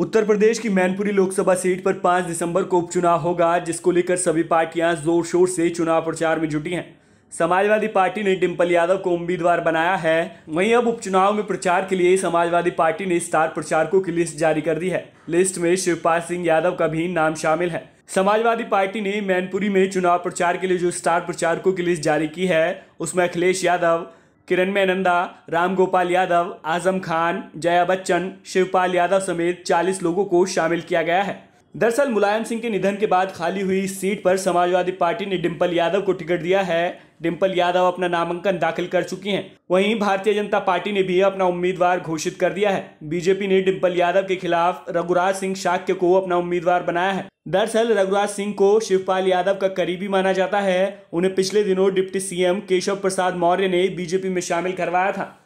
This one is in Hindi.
उत्तर प्रदेश की मैनपुरी लोकसभा सीट पर 5 दिसंबर को उपचुनाव होगा जिसको लेकर सभी पार्टियां जोर शोर से चुनाव प्रचार में जुटी हैं समाजवादी पार्टी ने डिम्पल यादव को उम्मीदवार बनाया है वहीं अब उपचुनाव में प्रचार के लिए समाजवादी पार्टी ने स्टार प्रचारकों की लिस्ट जारी कर दी है लिस्ट में शिवपाल सिंह यादव का भी नाम शामिल है समाजवादी पार्टी ने मैनपुरी में चुनाव प्रचार के लिए जो स्टार प्रचारकों की लिस्ट जारी की है उसमें अखिलेश यादव किरण मेनंदा राम गोपाल यादव आजम खान जया बच्चन शिवपाल यादव समेत 40 लोगों को शामिल किया गया है दरअसल मुलायम सिंह के निधन के बाद खाली हुई सीट पर समाजवादी पार्टी ने डिम्पल यादव को टिकट दिया है डिम्पल यादव अपना नामांकन दाखिल कर चुकी हैं वहीं भारतीय जनता पार्टी ने भी अपना उम्मीदवार घोषित कर दिया है बीजेपी ने डिम्पल यादव के खिलाफ रघुराज सिंह शाक्य को अपना उम्मीदवार बनाया है दरअसल रघुराज सिंह को शिवपाल यादव का करीबी माना जाता है उन्हें पिछले दिनों डिप्टी सीएम केशव प्रसाद मौर्य ने बीजेपी में शामिल करवाया था